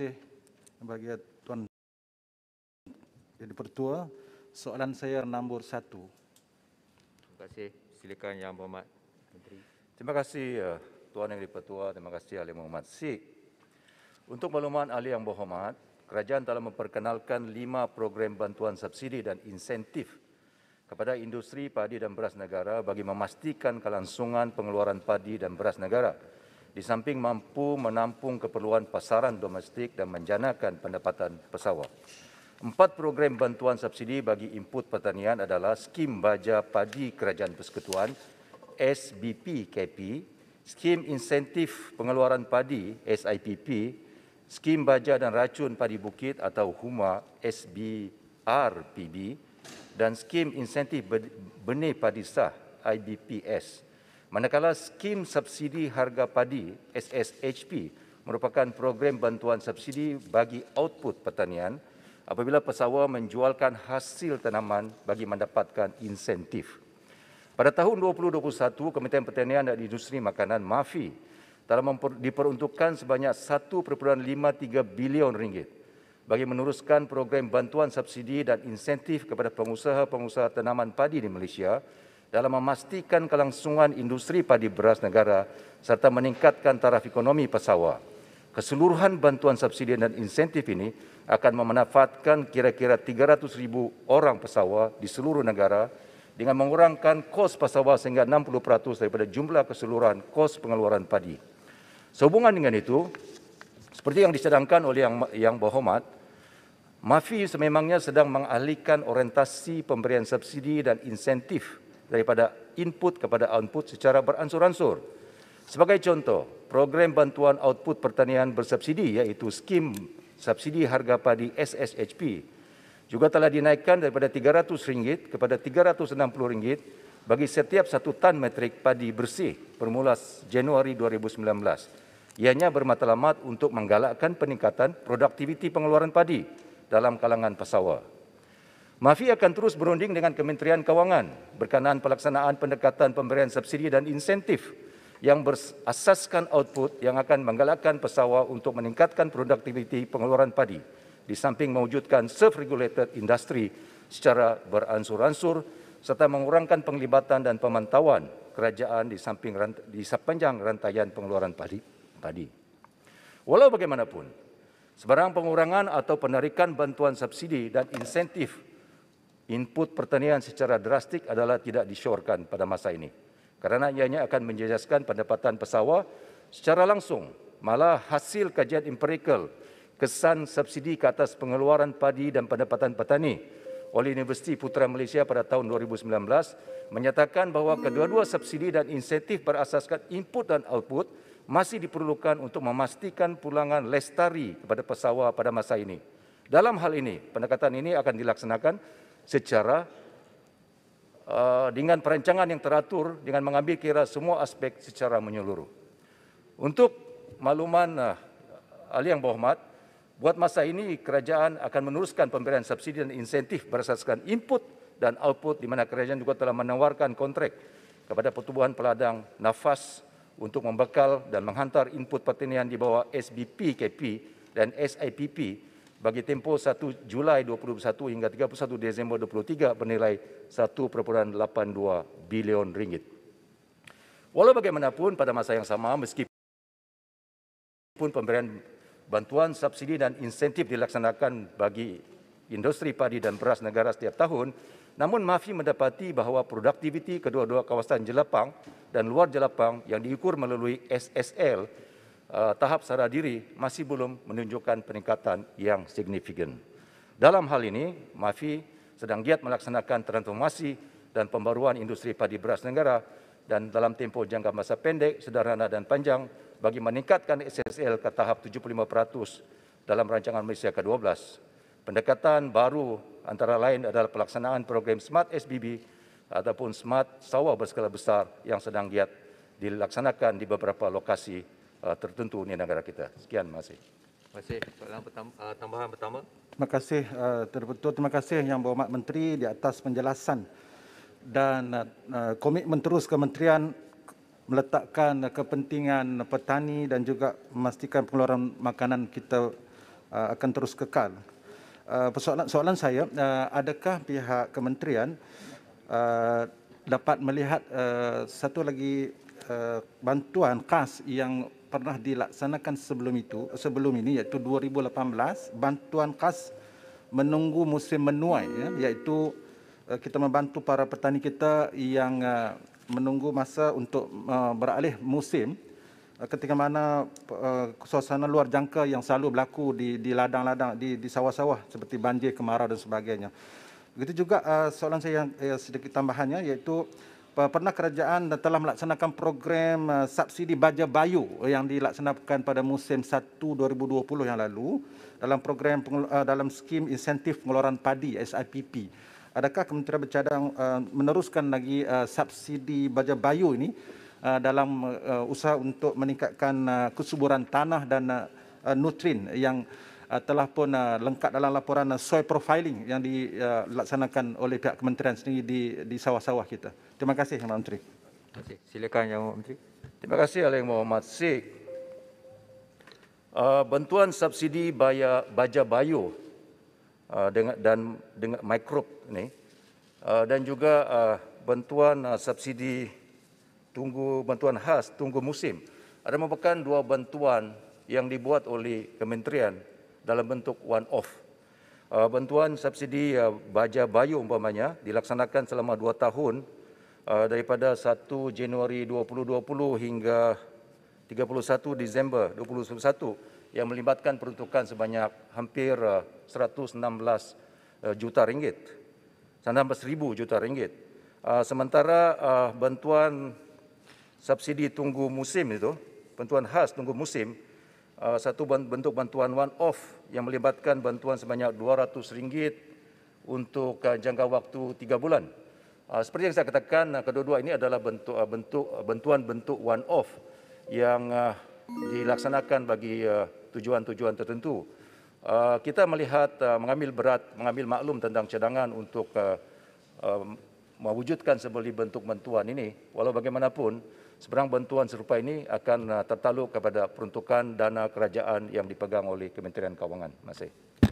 kasih bagi Tuan Jadi Pertua. Soalan saya nombor satu. Terima kasih. Silakan Yang Berhormat Menteri. Terima kasih eh, Tuan Yang Dipertua. Terima kasih Ahli Muhammad Sik. Untuk maklumat Ahli Yang Berhormat, kerajaan telah memperkenalkan lima program bantuan subsidi dan insentif kepada industri padi dan beras negara bagi memastikan kelangsungan pengeluaran padi dan beras negara di samping mampu menampung keperluan pasaran domestik dan menjanakan pendapatan pesawat. Empat program bantuan subsidi bagi input pertanian adalah Skim Baja Padi Kerajaan Persekutuan SBPKP, Skim Insentif Pengeluaran Padi SIPP, Skim Baja dan Racun Padi Bukit atau HUMA SBRPB dan Skim Insentif Benih Padi Sah IBPS. Manakala skim subsidi harga padi SSHP merupakan program bantuan subsidi bagi output pertanian apabila pesawa menjualkan hasil tanaman bagi mendapatkan insentif. Pada tahun 2021, Kementerian Pertanian dan Industri Makanan MAFI telah diperuntukkan sebanyak 1.53 bilion ringgit bagi meneruskan program bantuan subsidi dan insentif kepada pengusaha-pengusaha tanaman padi di Malaysia dalam memastikan kelangsungan industri padi beras negara serta meningkatkan taraf ekonomi pesawa, Keseluruhan bantuan subsidi dan insentif ini akan memanfaatkan kira-kira 300,000 orang pesawa di seluruh negara dengan mengurangkan kos pesawa sehingga 60% daripada jumlah keseluruhan kos pengeluaran padi. Sehubungan dengan itu, seperti yang dicadangkan oleh yang, yang berhormat, MAFI sememangnya sedang mengalihkan orientasi pemberian subsidi dan insentif daripada input kepada output secara beransur-ansur. Sebagai contoh, program bantuan output pertanian bersubsidi iaitu skim subsidi harga padi SSHP juga telah dinaikkan daripada RM300 kepada RM360 bagi setiap satu tan metrik padi bersih bermula Januari 2019. Ianya bermatlamat untuk menggalakkan peningkatan produktiviti pengeluaran padi dalam kalangan pesawat. MAFI akan terus berunding dengan Kementerian Kewangan berkenaan pelaksanaan pendekatan pemberian subsidi dan insentif yang berasaskan output yang akan menggalakkan pesawat untuk meningkatkan produktiviti pengeluaran padi di samping mewujudkan self-regulated industry secara beransur-ansur serta mengurangkan penglibatan dan pemantauan kerajaan di samping di sepanjang rantaian pengeluaran padi. padi. Walau bagaimanapun, sebarang pengurangan atau penarikan bantuan subsidi dan insentif input pertanian secara drastik adalah tidak disyorkan pada masa ini. Kerana ianya akan menjejaskan pendapatan pesawah secara langsung. Malah hasil kajian empirical kesan subsidi ke atas pengeluaran padi dan pendapatan petani oleh Universiti Putra Malaysia pada tahun 2019 menyatakan bahawa kedua-dua subsidi dan insentif berasaskan input dan output masih diperlukan untuk memastikan pulangan lestari kepada pesawah pada masa ini. Dalam hal ini, pendekatan ini akan dilaksanakan secara uh, eh, dengan perencanaan yang teratur dengan mengambil kira semua aspek secara menyeluruh. Untuk makluman uh, ahli yang berhormat, buat masa ini kerajaan akan meneruskan pemberian subsidi dan insentif berdasarkan input dan output di mana kerajaan juga telah menawarkan kontrak kepada pertubuhan peladang nafas untuk membekal dan menghantar input pertanian di bawah SBPKP dan SIPP bagi tempoh 1 Julai 2021 hingga 31 Disember 2023 bernilai 1.82 bilion ringgit. Walau bagaimanapun pada masa yang sama meskipun pemberian bantuan subsidi dan insentif dilaksanakan bagi industri padi dan beras negara setiap tahun, namun MAFI mendapati bahawa produktiviti kedua-dua kawasan Jelapang dan luar Jelapang yang diukur melalui SSL uh, tahap sara diri masih belum menunjukkan peningkatan yang signifikan. Dalam hal ini, MAFI sedang giat melaksanakan transformasi dan pembaruan industri padi beras negara dan dalam tempoh jangka masa pendek, sederhana dan panjang bagi meningkatkan SSL ke tahap 75% dalam rancangan Malaysia ke-12. Pendekatan baru antara lain adalah pelaksanaan program Smart SBB ataupun Smart Sawah Berskala Besar yang sedang giat dilaksanakan di beberapa lokasi uh, tertentu di negara kita. Sekian, terima kasih. Terima kasih. Soalan pertama, uh, tambahan pertama. Terima kasih, uh, terbetul. Terima kasih Yang Berhormat Menteri di atas penjelasan dan uh, uh, komitmen terus kementerian meletakkan kepentingan petani dan juga memastikan pengeluaran makanan kita uh, akan terus kekal. Uh, soalan, soalan saya, uh, adakah pihak kementerian uh, dapat melihat uh, satu lagi uh, bantuan khas yang pernah dilaksanakan sebelum itu sebelum ini iaitu 2018 bantuan khas menunggu musim menuai ya iaitu eh, kita membantu para petani kita yang eh, menunggu masa untuk eh, beralih musim ketika mana suasana luar jangka yang selalu berlaku di di ladang-ladang di di sawah-sawah seperti banjir kemarau dan sebagainya begitu juga soalan saya yang sedikit tambahannya iaitu pernah kerajaan telah melaksanakan program eh, subsidi baja bayu yang dilaksanakan pada musim 1 2020 yang lalu dalam program eh, dalam skim insentif pengeluaran padi SIPP. Adakah Kementerian Bercadang eh, meneruskan lagi subsidi baja bayu ini dalam usaha untuk meningkatkan kesuburan tanah dan nutrien yang Uh, telah pun uh, lengkap dalam laporan uh, soil profiling yang dilaksanakan uh, oleh pihak kementerian sendiri di di sawah-sawah kita. Terima kasih Yang Menteri. Silakan Yang Menteri. Terima kasih Alang Muhammad Sik. Uh, bentuan subsidi bayar baja bio uh, dengan dan dengan mikrob ini, uh, dan juga uh, bentuan uh, subsidi tunggu bantuan khas tunggu musim ada merupakan dua bantuan yang dibuat oleh kementerian dalam bentuk one off. Uh, bantuan subsidi uh, baja bayu umpamanya dilaksanakan selama dua tahun uh, daripada 1 Januari 2020 hingga 31 Disember 2021 yang melibatkan peruntukan sebanyak hampir 116 juta ringgit. 116,000 juta ringgit. Sementara bantuan subsidi tunggu musim itu, bantuan khas tunggu musim Uh, satu bentuk bantuan one off yang melibatkan bantuan sebanyak RM200 untuk uh, jangka waktu tiga bulan. Uh, seperti yang saya katakan, kedua-dua ini adalah bentuk bentuk bantuan bentuk one off yang dilaksanakan bagi tujuan-tujuan tertentu. Kita melihat mengambil berat mengambil maklum tentang cadangan untuk um, mewujudkan sebeli bentuk bantuan ini. Walau bagaimanapun, Sebarang bantuan serupa ini akan uh, tertaluk kepada peruntukan dana kerajaan yang dipegang oleh Kementerian Kewangan. Masih.